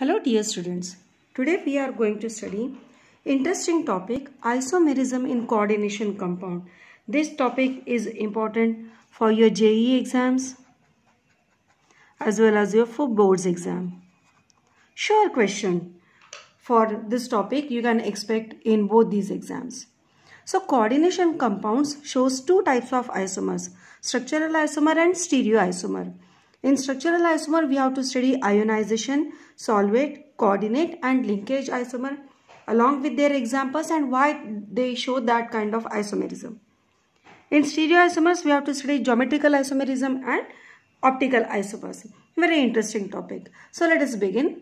Hello dear students, today we are going to study interesting topic isomerism in coordination compound. This topic is important for your JE exams as well as your for boards exam. Sure question for this topic you can expect in both these exams. So coordination compounds shows two types of isomers, structural isomer and stereoisomer. In structural isomer, we have to study ionization, solvate, coordinate and linkage isomer along with their examples and why they show that kind of isomerism. In stereoisomers, we have to study geometrical isomerism and optical isomers. Very interesting topic. So let us begin.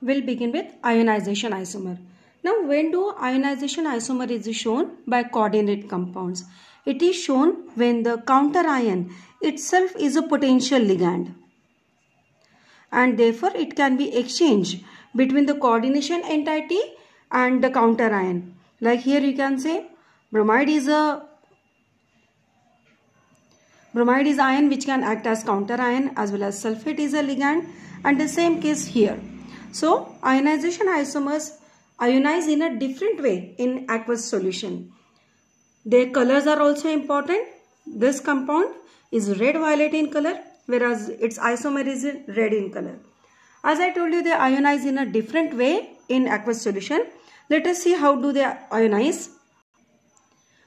We'll begin with ionization isomer. Now when do ionization isomer is shown? By coordinate compounds. It is shown when the counter ion itself is a potential ligand and therefore it can be exchanged between the coordination entity and the counter ion. Like here you can say bromide is a bromide is ion which can act as counter ion as well as sulfate is a ligand and the same case here. So ionization isomers ionize in a different way in aqueous solution. Their colors are also important. This compound is red violet in color whereas its isomer is red in color. As I told you they ionize in a different way in aqueous solution. Let us see how do they ionize.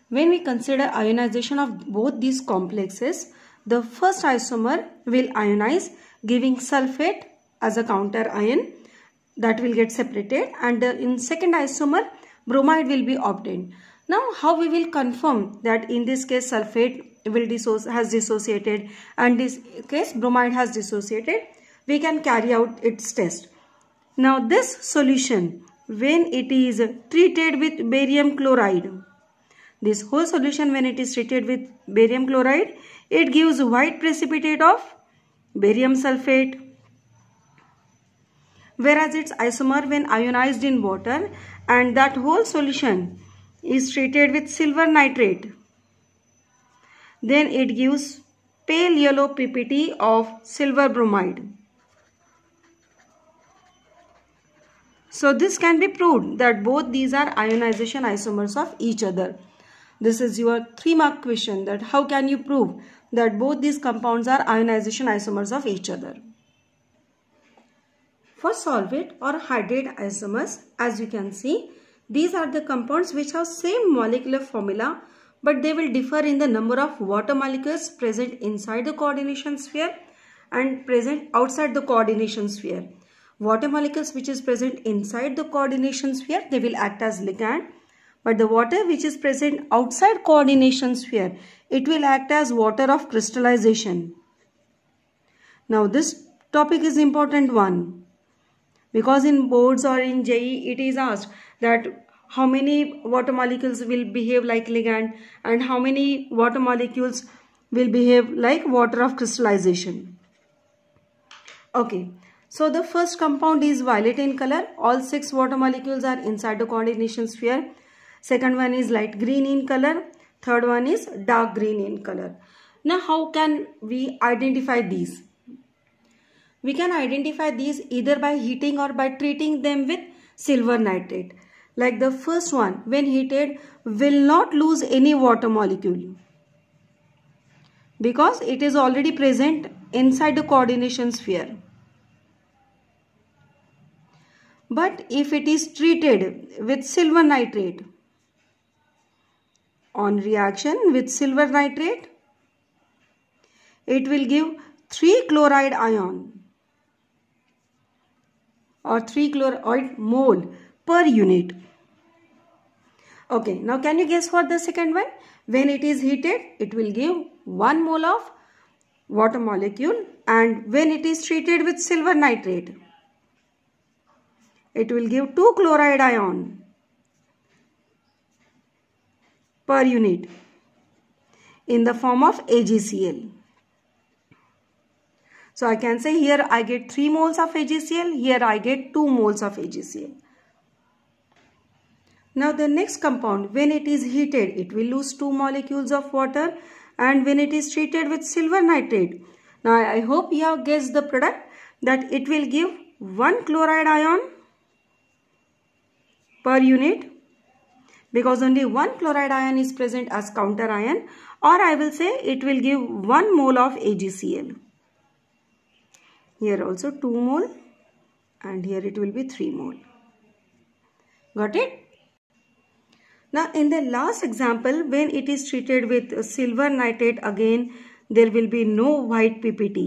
When we consider ionization of both these complexes, the first isomer will ionize giving sulfate as a counter ion that will get separated and in second isomer bromide will be obtained. Now how we will confirm that in this case sulfate will dissociate has dissociated and this case bromide has dissociated we can carry out its test now this solution when it is treated with barium chloride this whole solution when it is treated with barium chloride it gives white precipitate of barium sulfate whereas its isomer when ionized in water and that whole solution is treated with silver nitrate then it gives pale yellow PPT of silver bromide. So this can be proved that both these are ionization isomers of each other. This is your 3 mark question that how can you prove that both these compounds are ionization isomers of each other. For solvate or hydrate isomers, as you can see, these are the compounds which have same molecular formula but they will differ in the number of water molecules present inside the coordination sphere and present outside the coordination sphere. Water molecules which is present inside the coordination sphere, they will act as ligand. But the water which is present outside coordination sphere, it will act as water of crystallization. Now this topic is important one because in boards or in JE it is asked that how many water molecules will behave like ligand and how many water molecules will behave like water of crystallization. Okay, so the first compound is violet in color. All six water molecules are inside the coordination sphere. Second one is light green in color. Third one is dark green in color. Now how can we identify these? We can identify these either by heating or by treating them with silver nitrate like the first one when heated will not lose any water molecule because it is already present inside the coordination sphere. But if it is treated with silver nitrate, on reaction with silver nitrate, it will give 3 chloride ion or 3 chloride mole per unit. Okay, now can you guess what the second one? When it is heated, it will give 1 mole of water molecule and when it is treated with silver nitrate, it will give 2 chloride ion per unit in the form of AgCl. So I can say here I get 3 moles of AgCl, here I get 2 moles of AgCl. Now the next compound, when it is heated, it will lose 2 molecules of water and when it is treated with silver nitrate. Now I hope you have guessed the product that it will give 1 chloride ion per unit because only 1 chloride ion is present as counter ion or I will say it will give 1 mole of AgCl. Here also 2 mole and here it will be 3 mole. Got it? Now in the last example when it is treated with silver nitrate again there will be no white PPT.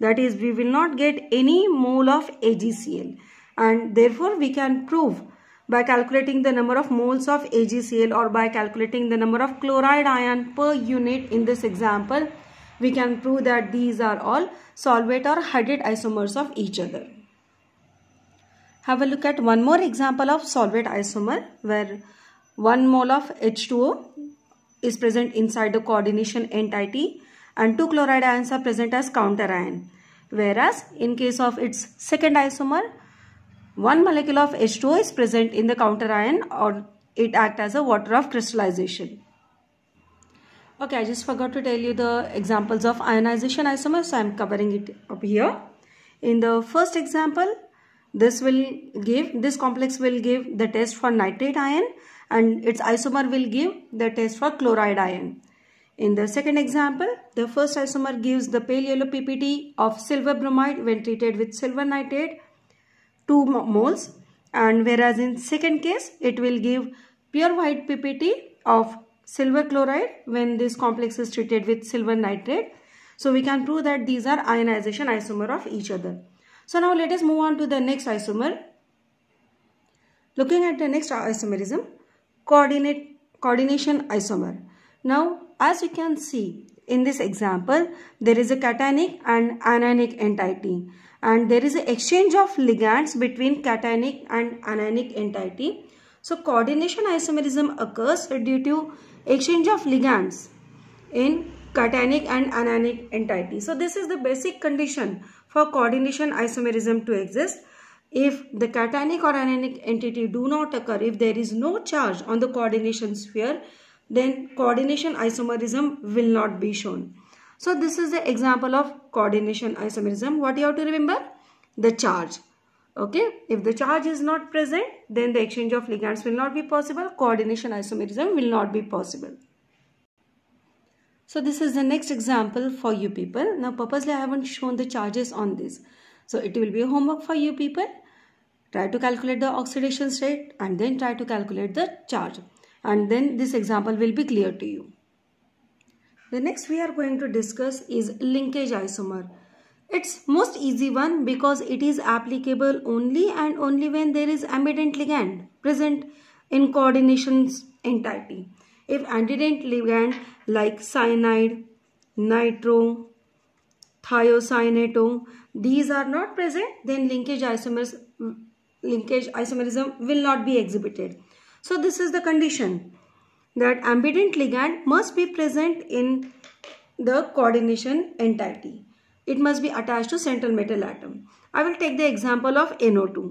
That is we will not get any mole of AgCl and therefore we can prove by calculating the number of moles of AgCl or by calculating the number of chloride ion per unit in this example we can prove that these are all solvate or hydride isomers of each other. Have a look at one more example of solvate isomer where 1 mole of H2O is present inside the coordination entity and 2 chloride ions are present as counter ion. Whereas in case of its second isomer, 1 molecule of H2O is present in the counter ion or it act as a water of crystallization. Okay, I just forgot to tell you the examples of ionization isomers, so I am covering it up here. In the first example, this will give, this complex will give the test for nitrate ion and its isomer will give the test for chloride ion. In the second example, the first isomer gives the pale yellow PPT of silver bromide when treated with silver nitrate 2 moles and whereas in second case it will give pure white PPT of silver chloride when this complex is treated with silver nitrate. So we can prove that these are ionization isomer of each other. So now let us move on to the next isomer. Looking at the next isomerism, coordinate coordination isomer. Now, as you can see in this example, there is a cationic and anionic entity and there is an exchange of ligands between cationic and anionic entity. So, coordination isomerism occurs due to exchange of ligands in cationic and anionic entity. So, this is the basic condition for coordination isomerism to exist. If the cationic or anionic entity do not occur, if there is no charge on the coordination sphere, then coordination isomerism will not be shown. So this is the example of coordination isomerism. What you have to remember? The charge. Okay, if the charge is not present, then the exchange of ligands will not be possible. Coordination isomerism will not be possible. So this is the next example for you people. Now purposely I haven't shown the charges on this. So it will be a homework for you people. Try to calculate the oxidation state and then try to calculate the charge. And then this example will be clear to you. The next we are going to discuss is linkage isomer. It's most easy one because it is applicable only and only when there is ambident ligand present in coordination's entity. If antident ligand like cyanide, nitro, thiocyanatone these are not present then linkage isomers linkage isomerism will not be exhibited so this is the condition that ambident ligand must be present in the coordination entity it must be attached to central metal atom i will take the example of no2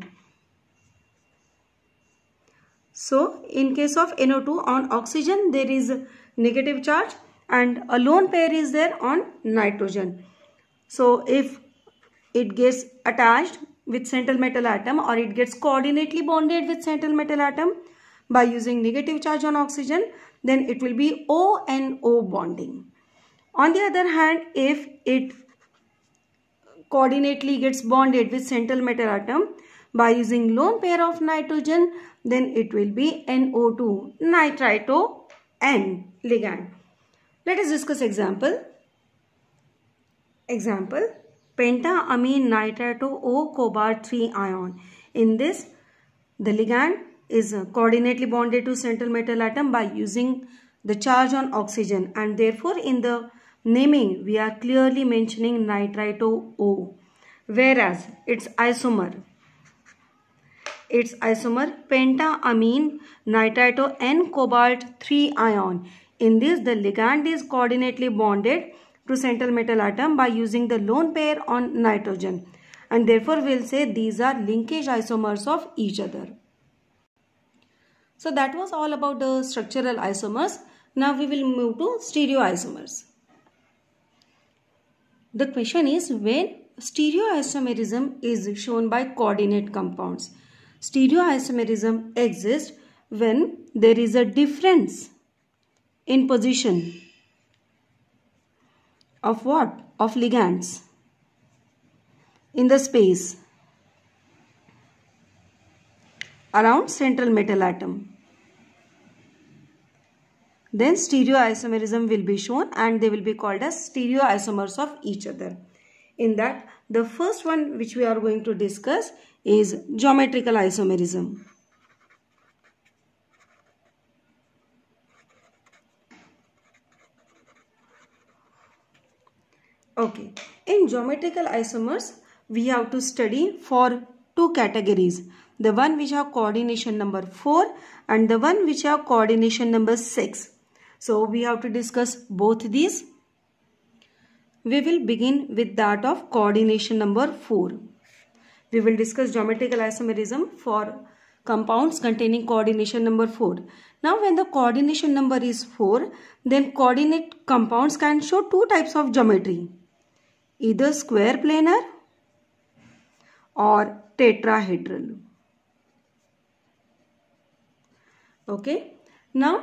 so in case of no2 on oxygen there is negative charge and a lone pair is there on nitrogen so if it gets attached with central metal atom or it gets coordinately bonded with central metal atom by using negative charge on oxygen, then it will be O and O bonding. On the other hand, if it coordinately gets bonded with central metal atom by using lone pair of nitrogen, then it will be NO2, nitrito N ligand. Let us discuss example. Example, pentaamine nitrate O cobalt 3 ion. In this, the ligand is coordinately bonded to central metal atom by using the charge on oxygen and therefore in the naming we are clearly mentioning nitrito O whereas its isomer its isomer pentaamine nitrito N cobalt 3 ion in this the ligand is coordinately bonded central metal atom by using the lone pair on nitrogen and therefore we'll say these are linkage isomers of each other. So that was all about the structural isomers. Now we will move to stereoisomers. The question is when stereoisomerism is shown by coordinate compounds. Stereoisomerism exists when there is a difference in position of what? Of ligands. In the space around central metal atom. Then stereoisomerism will be shown and they will be called as stereoisomers of each other. In that, the first one which we are going to discuss is geometrical isomerism. Okay, in geometrical isomers, we have to study for two categories. The one which have coordination number 4 and the one which have coordination number 6. So we have to discuss both these. We will begin with that of coordination number 4. We will discuss geometrical isomerism for compounds containing coordination number 4. Now when the coordination number is 4, then coordinate compounds can show two types of geometry. इधर square planar और tetrahedral okay now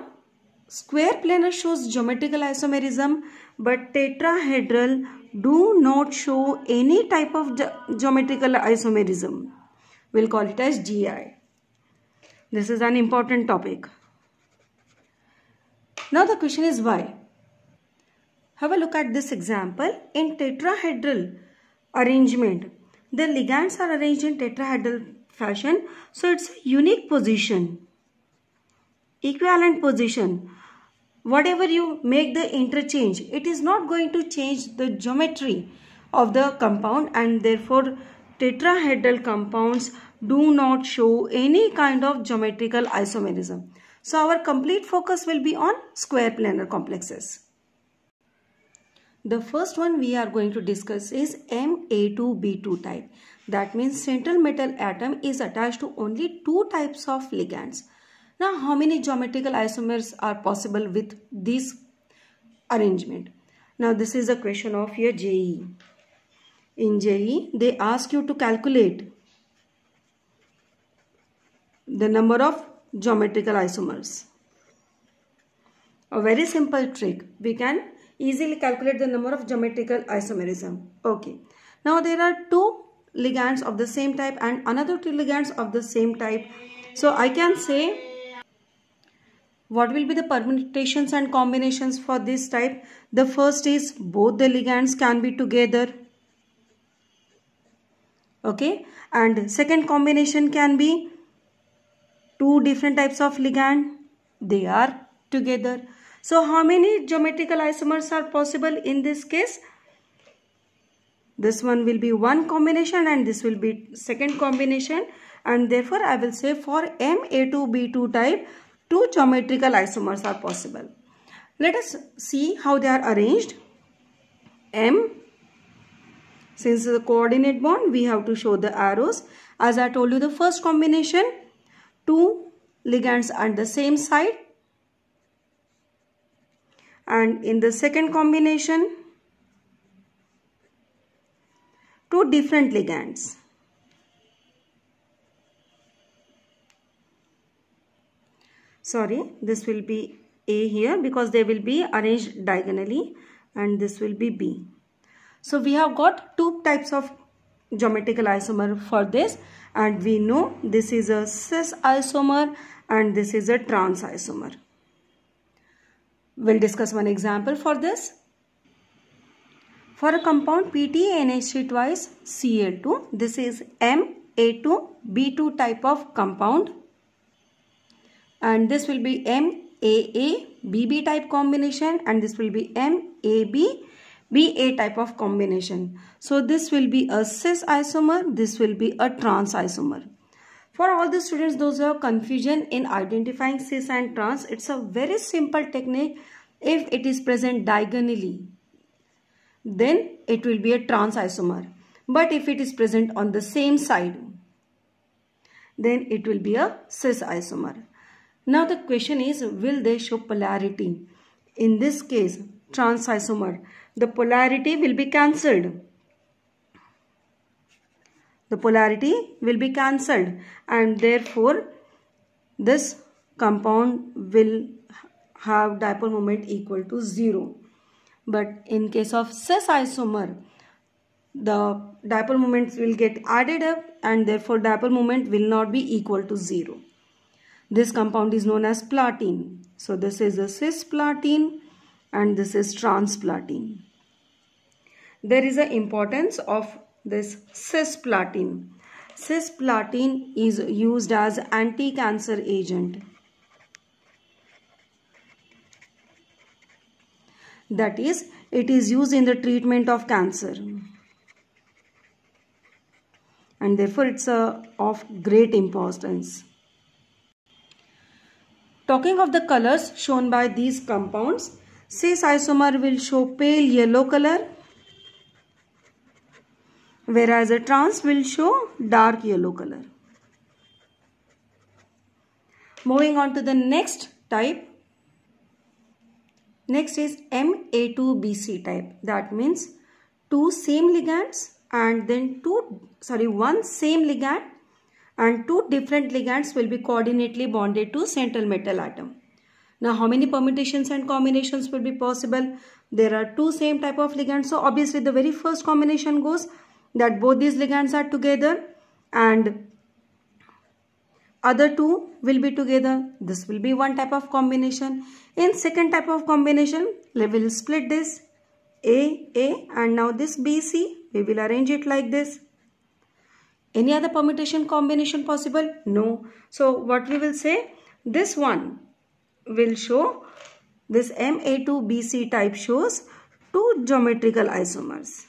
square planar shows geometrical isomerism but tetrahedral do not show any type of geometrical isomerism will call it as G I this is an important topic now the question is why Have a look at this example. In tetrahedral arrangement, the ligands are arranged in tetrahedral fashion. So it's a unique position. Equivalent position. Whatever you make the interchange, it is not going to change the geometry of the compound and therefore tetrahedral compounds do not show any kind of geometrical isomerism. So our complete focus will be on square planar complexes. The first one we are going to discuss is Ma2B2 type. That means central metal atom is attached to only two types of ligands. Now how many geometrical isomers are possible with this arrangement? Now this is a question of your JE. In JE they ask you to calculate the number of geometrical isomers. A very simple trick. We can easily calculate the number of geometrical isomerism. Okay. Now there are two ligands of the same type and another two ligands of the same type. So I can say what will be the permutations and combinations for this type. The first is both the ligands can be together. Okay. And second combination can be two different types of ligand. They are together so how many geometrical isomers are possible in this case? This one will be one combination and this will be second combination and therefore I will say for MA2B2 type two geometrical isomers are possible. Let us see how they are arranged. M since the coordinate bond we have to show the arrows. As I told you the first combination two ligands on the same side and in the second combination two different ligands. Sorry, this will be A here because they will be arranged diagonally and this will be B. So we have got two types of geometrical isomer for this and we know this is a cis isomer and this is a trans isomer. We'll discuss one example for this. For a compound PTNH3 twice CA 2 this is MA2B2 type of compound and this will be MAABB type combination and this will be MABBA type of combination. So this will be a cis isomer, this will be a trans isomer. For all the students, those who have confusion in identifying cis and trans, it's a very simple technique if it is present diagonally then it will be a trans isomer but if it is present on the same side then it will be a cis isomer now the question is will they show polarity in this case trans isomer the polarity will be cancelled the polarity will be cancelled and therefore this compound will have dipole moment equal to 0. But in case of cis isomer, the dipole moments will get added up and therefore dipole moment will not be equal to 0. This compound is known as platine. So this is a cis platine and this is trans platine. There is an importance of this cisplatin. Cisplatin is used as anti-cancer agent. That is, it is used in the treatment of cancer. And therefore, it's a, of great importance. Talking of the colors shown by these compounds, cis isomer will show pale yellow color whereas a trans will show dark yellow color. Moving on to the next type. Next is MA2BC type. That means two same ligands and then two, sorry, one same ligand and two different ligands will be coordinately bonded to central metal atom. Now, how many permutations and combinations will be possible? There are two same type of ligands. So, obviously, the very first combination goes that both these ligands are together and other two will be together. This will be one type of combination. In second type of combination, we will split this A, A and now this B, C. We will arrange it like this. Any other permutation combination possible? No. So what we will say, this one will show this MA2BC type shows two geometrical isomers.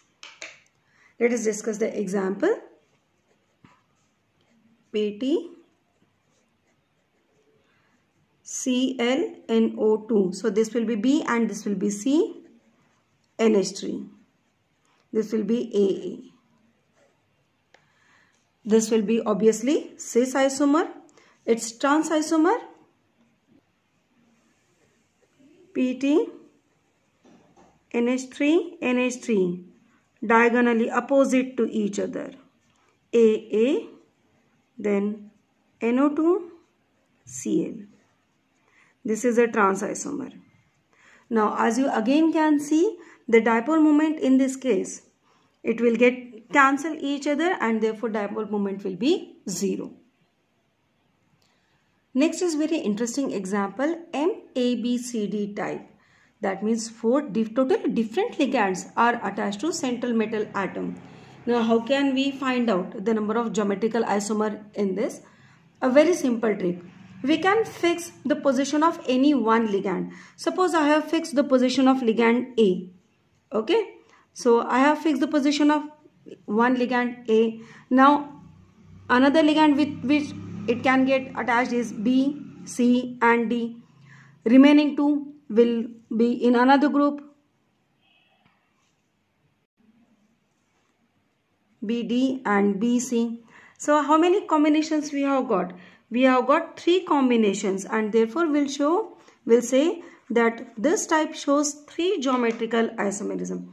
Let us discuss the example. PT ClNO2. So this will be B and this will be C NH3. This will be AA. This will be obviously cis isomer. It's trans isomer. PT NH3 NH3 diagonally opposite to each other. AA, then NO2, Cl. This is a trans isomer. Now, as you again can see, the dipole moment in this case, it will get cancel each other and therefore dipole moment will be 0. Next is very interesting example MABCD type. That means four diff totally different ligands are attached to central metal atom. Now how can we find out the number of geometrical isomer in this? A very simple trick. We can fix the position of any one ligand. Suppose I have fixed the position of ligand A. Okay. So I have fixed the position of one ligand A. Now another ligand with which it can get attached is B, C and D. Remaining two will be in another group. BD and BC. So how many combinations we have got? We have got three combinations and therefore we'll show, we'll say that this type shows three geometrical isomerism.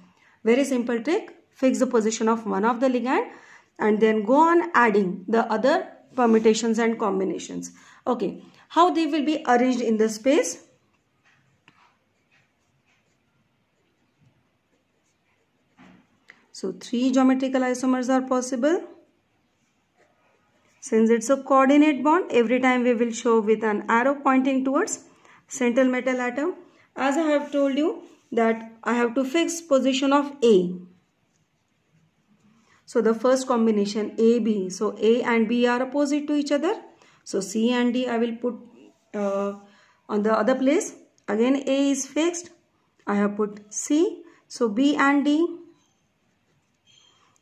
Very simple trick. Fix the position of one of the ligand and then go on adding the other permutations and combinations. Okay. How they will be arranged in the space? So three geometrical isomers are possible. Since it's a coordinate bond, every time we will show with an arrow pointing towards central metal atom. As I have told you that I have to fix position of A. So the first combination AB. So A and B are opposite to each other. So C and D I will put uh, on the other place. Again A is fixed. I have put C. So B and D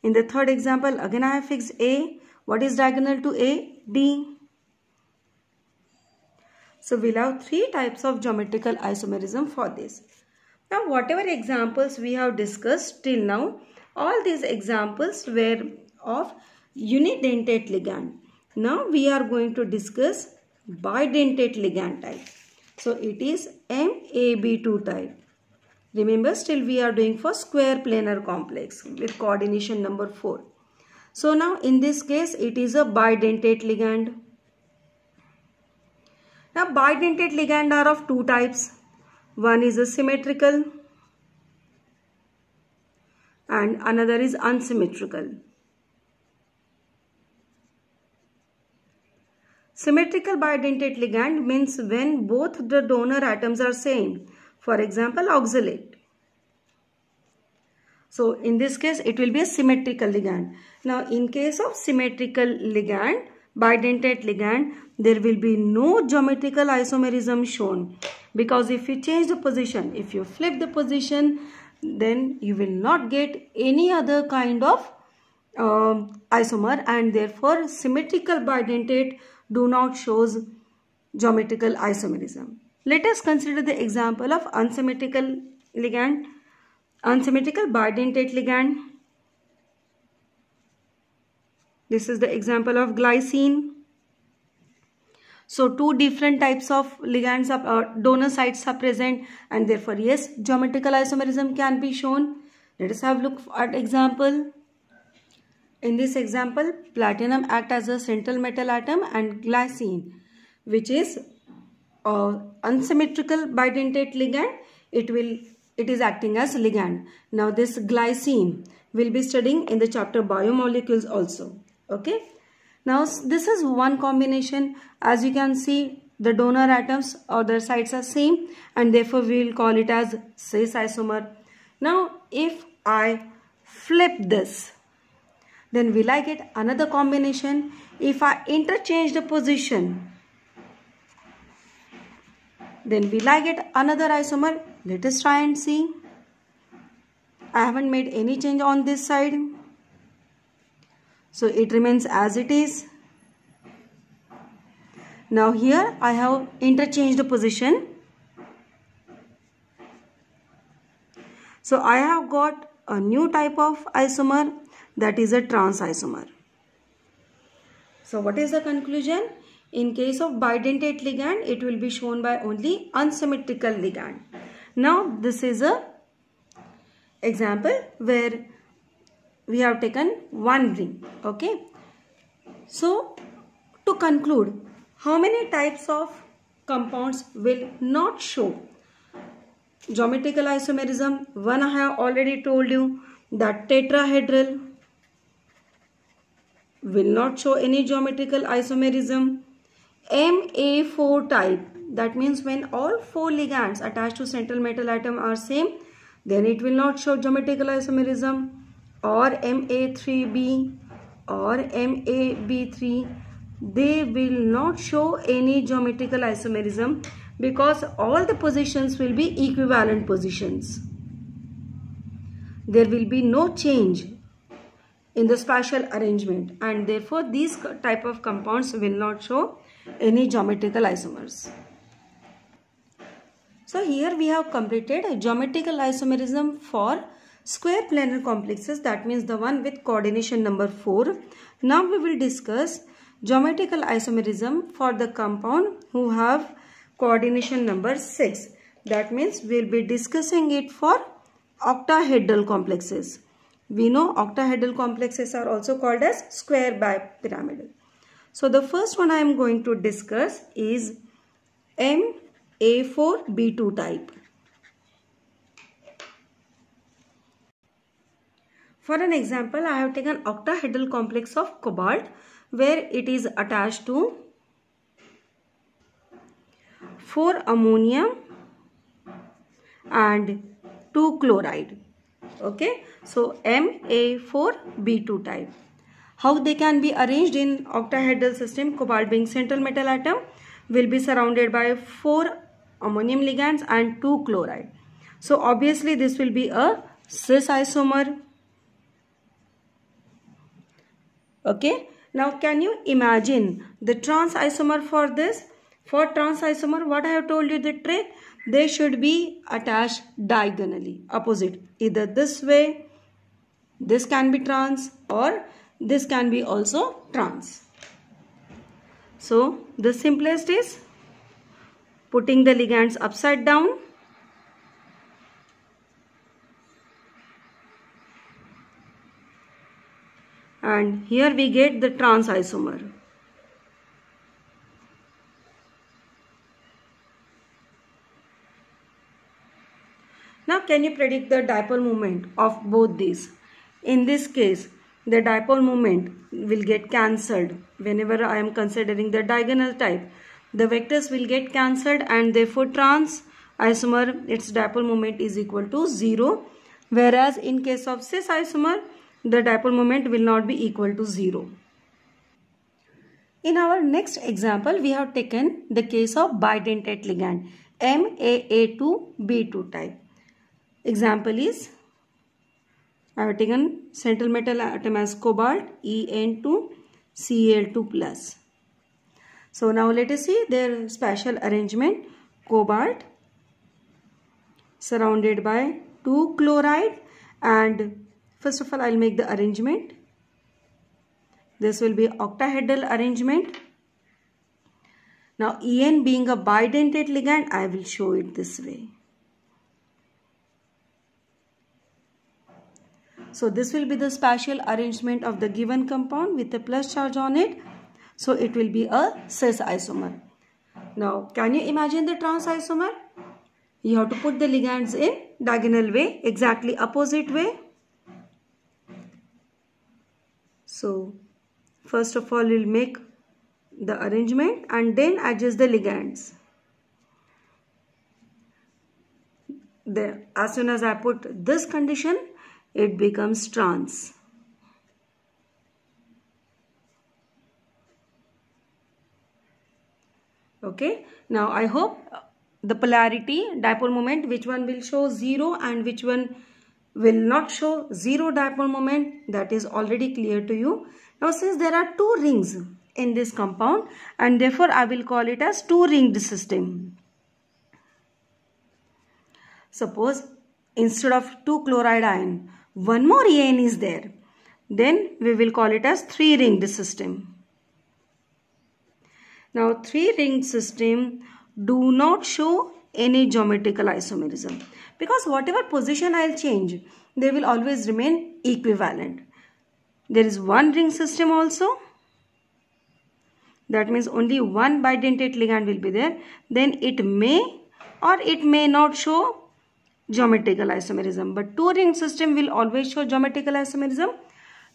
in the third example, again I have fixed A. What is diagonal to A? D. So we'll have three types of geometrical isomerism for this. Now whatever examples we have discussed till now, all these examples were of unidentate ligand. Now we are going to discuss bidentate ligand type. So it is MAB2 type. Remember still we are doing for square planar complex with coordination number 4. So now in this case it is a bidentate ligand. Now bidentate ligand are of two types. One is a symmetrical and another is unsymmetrical. Symmetrical bidentate ligand means when both the donor atoms are same for example, oxalate. So in this case, it will be a symmetrical ligand. Now in case of symmetrical ligand, bidentate ligand, there will be no geometrical isomerism shown because if you change the position, if you flip the position, then you will not get any other kind of uh, isomer and therefore symmetrical bidentate do not shows geometrical isomerism. Let us consider the example of unsymmetrical ligand, unsymmetrical bidentate ligand. This is the example of glycine. So two different types of ligands are, uh, donor sites are present and therefore yes, geometrical isomerism can be shown. Let us have look at example. In this example, platinum act as a central metal atom and glycine which is uh, unsymmetrical bidentate ligand, it will it is acting as ligand. Now this glycine we'll be studying in the chapter biomolecules also. Okay. Now this is one combination. As you can see, the donor atoms or their sites are same, and therefore we will call it as cis isomer. Now if I flip this, then will I get another combination? If I interchange the position, then will I get another isomer? Let us try and see. I haven't made any change on this side. So it remains as it is. Now here I have interchanged the position. So I have got a new type of isomer that is a trans isomer. So what is the conclusion? In case of bidentate ligand, it will be shown by only unsymmetrical ligand. Now, this is a example where we have taken one ring. Okay. So, to conclude, how many types of compounds will not show geometrical isomerism? One I have already told you that tetrahedral will not show any geometrical isomerism. MA4 type that means when all four ligands attached to central metal atom are same then it will not show geometrical isomerism or MA3B or MAB3 they will not show any geometrical isomerism because all the positions will be equivalent positions. There will be no change in the spatial arrangement and therefore these type of compounds will not show any geometrical isomers. So here we have completed geometrical isomerism for square planar complexes that means the one with coordination number 4. Now we will discuss geometrical isomerism for the compound who have coordination number 6 that means we will be discussing it for octahedral complexes. We know octahedral complexes are also called as square bipyramidal. So the first one I am going to discuss is MA4B2 type. For an example, I have taken octahedral complex of cobalt where it is attached to 4 ammonium and 2 chloride. Okay, so MA4B2 type. How they can be arranged in octahedral system, cobalt being central metal atom will be surrounded by four ammonium ligands and two chloride. So obviously this will be a cis isomer. Okay. Now can you imagine the trans isomer for this? For trans isomer what I have told you the trick? They should be attached diagonally opposite either this way. This can be trans or this can be also trans. So the simplest is putting the ligands upside down. And here we get the trans isomer. Now can you predict the dipole moment of both these? In this case, the dipole moment will get cancelled whenever I am considering the diagonal type. The vectors will get cancelled and therefore trans isomer its dipole moment is equal to 0 whereas in case of cis isomer the dipole moment will not be equal to 0. In our next example we have taken the case of bidentate ligand MAA2B2 type. Example is I have taken central metal atom as cobalt En2 Cl2 plus. So now let us see their spatial arrangement. Cobalt surrounded by two chloride and first of all I will make the arrangement. This will be octahedral arrangement. Now En being a bidentate ligand I will show it this way. So this will be the spatial arrangement of the given compound with a plus charge on it. So it will be a cis isomer. Now can you imagine the trans isomer? You have to put the ligands in diagonal way, exactly opposite way. So first of all we'll make the arrangement and then adjust the ligands. There, as soon as I put this condition, it becomes trans. Okay, now I hope the polarity, dipole moment, which one will show 0 and which one will not show 0 dipole moment that is already clear to you. Now since there are two rings in this compound and therefore I will call it as two ringed system. Suppose instead of 2 chloride ion, one more AN is there. Then we will call it as three ringed system. Now three ringed system do not show any geometrical isomerism because whatever position I'll change they will always remain equivalent. There is one ring system also that means only one bidentate ligand will be there then it may or it may not show geometrical isomerism. But two ring system will always show geometrical isomerism.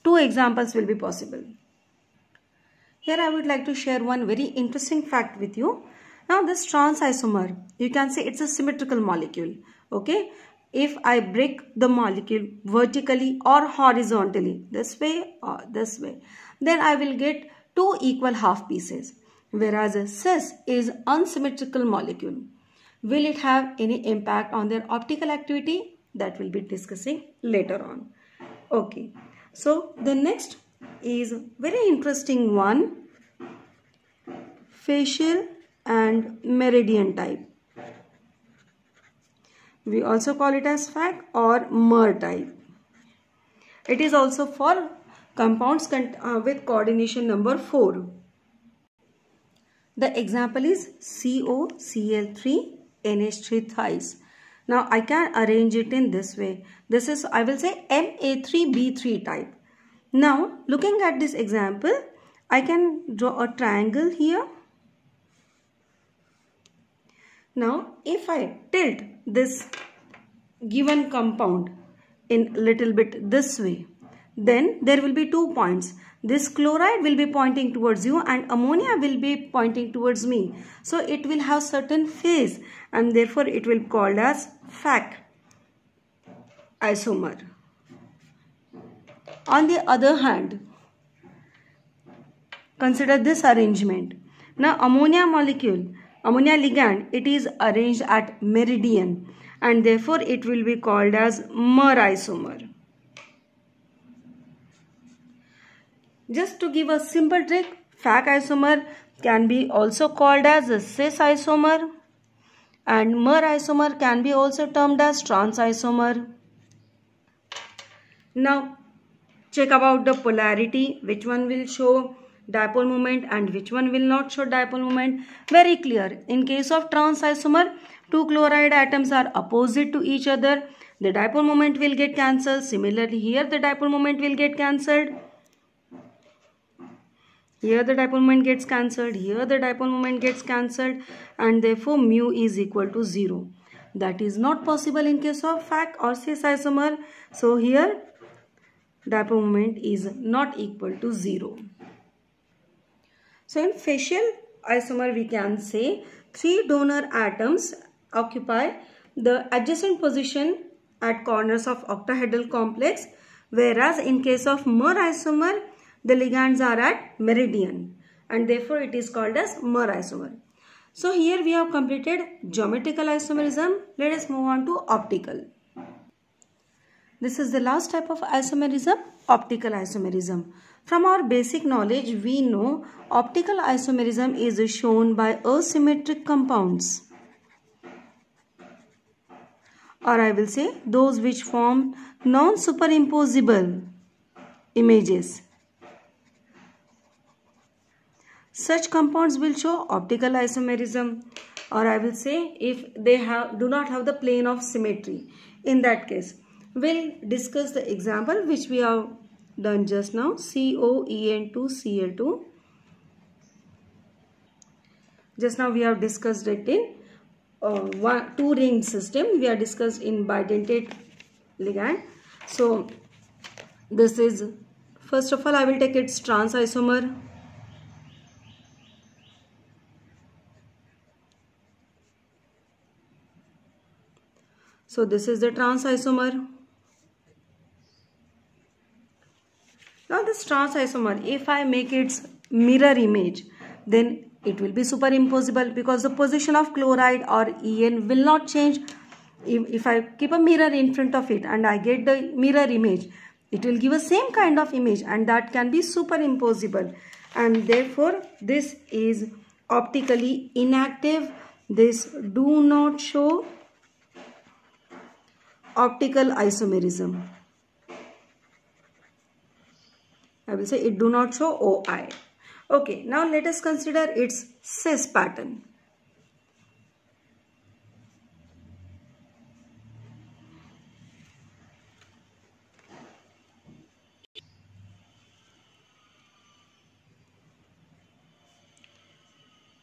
Two examples will be possible. Here I would like to share one very interesting fact with you. Now this trans isomer, you can say it's a symmetrical molecule. Okay. If I break the molecule vertically or horizontally, this way or this way, then I will get two equal half pieces. Whereas a cis is unsymmetrical molecule. Will it have any impact on their optical activity? That we'll be discussing later on. Okay, so the next is very interesting one facial and meridian type. We also call it as FAC or MER type. It is also for compounds uh, with coordination number 4. The example is COCl3 NH3 thiase. Now I can arrange it in this way. This is I will say MA3B3 type. Now looking at this example, I can draw a triangle here. Now if I tilt this given compound in little bit this way, then there will be two points. This chloride will be pointing towards you and ammonia will be pointing towards me. So it will have certain phase and therefore it will called as FAC isomer. On the other hand, consider this arrangement. Now ammonia molecule, ammonia ligand, it is arranged at meridian and therefore it will be called as mer isomer. Just to give a simple trick, FAC isomer can be also called as a cis isomer and mer isomer can be also termed as trans isomer. Now check about the polarity which one will show dipole moment and which one will not show dipole moment. Very clear in case of trans isomer two chloride atoms are opposite to each other the dipole moment will get cancelled similarly here the dipole moment will get cancelled here the dipole moment gets cancelled. Here the dipole moment gets cancelled. And therefore mu is equal to 0. That is not possible in case of FAC or cis isomer. So here dipole moment is not equal to 0. So in facial isomer we can say three donor atoms occupy the adjacent position at corners of octahedral complex whereas in case of mer isomer the ligands are at meridian and therefore it is called as mer isomer. So here we have completed geometrical isomerism. Let us move on to optical. This is the last type of isomerism, optical isomerism. From our basic knowledge, we know optical isomerism is shown by asymmetric compounds. Or I will say those which form non-superimposable images Such compounds will show optical isomerism or I will say if they have do not have the plane of symmetry. In that case, we'll discuss the example which we have done just now COEN2Cl2. Just now we have discussed it in uh, one, two ring system. We are discussed in bidentate ligand. So this is first of all I will take its trans isomer So this is the trans isomer. Now this trans isomer, if I make its mirror image, then it will be superimposable because the position of chloride or En will not change. If, I keep a mirror in front of it and I get the mirror image, it will give a same kind of image and that can be superimposable. And therefore, this is optically inactive. This do not show optical isomerism I will say it do not show OI okay now let us consider its cis pattern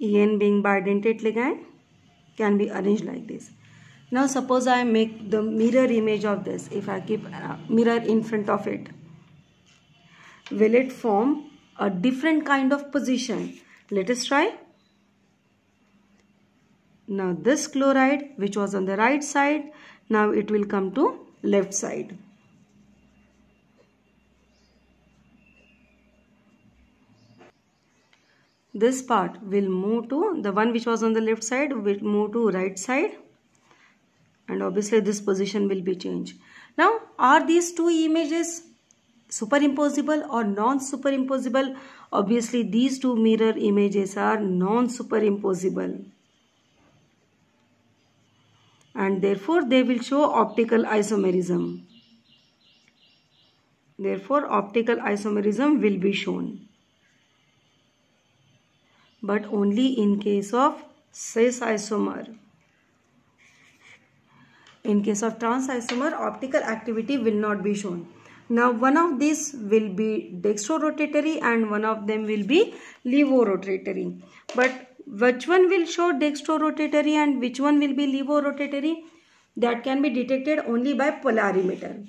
EN being bidentate ligand can be arranged like this now suppose I make the mirror image of this if I keep mirror in front of it will it form a different kind of position let us try now this chloride which was on the right side now it will come to left side this part will move to the one which was on the left side will move to right side and obviously this position will be changed. Now are these two images superimposable or non-superimposable? Obviously these two mirror images are non-superimposable and therefore they will show optical isomerism. Therefore optical isomerism will be shown but only in case of cis isomer. In case of trans isomer, optical activity will not be shown. Now one of these will be dextrorotatory and one of them will be levorotatory. But which one will show dextrorotatory and which one will be levorotatory? That can be detected only by polarimeter.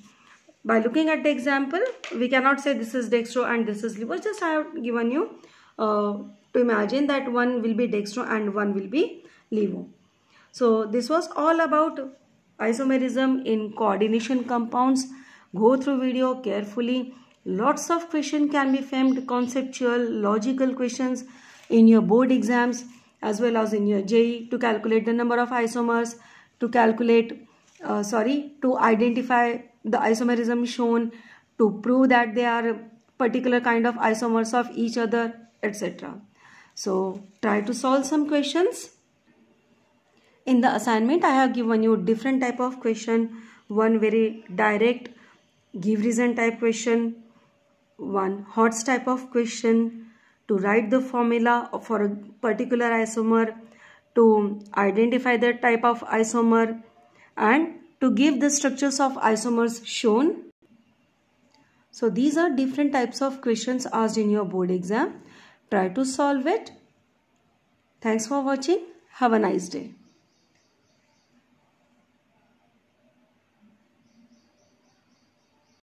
By looking at the example, we cannot say this is dextro and this is levo. Just I have given you uh, to imagine that one will be dextro and one will be levo. So this was all about isomerism in coordination compounds. Go through video carefully. Lots of question can be framed conceptual, logical questions in your board exams as well as in your JE to calculate the number of isomers, to calculate, uh, sorry, to identify the isomerism shown, to prove that they are particular kind of isomers of each other, etc. So try to solve some questions in the assignment i have given you different type of question one very direct give reason type question one hots type of question to write the formula for a particular isomer to identify the type of isomer and to give the structures of isomers shown so these are different types of questions asked in your board exam try to solve it thanks for watching have a nice day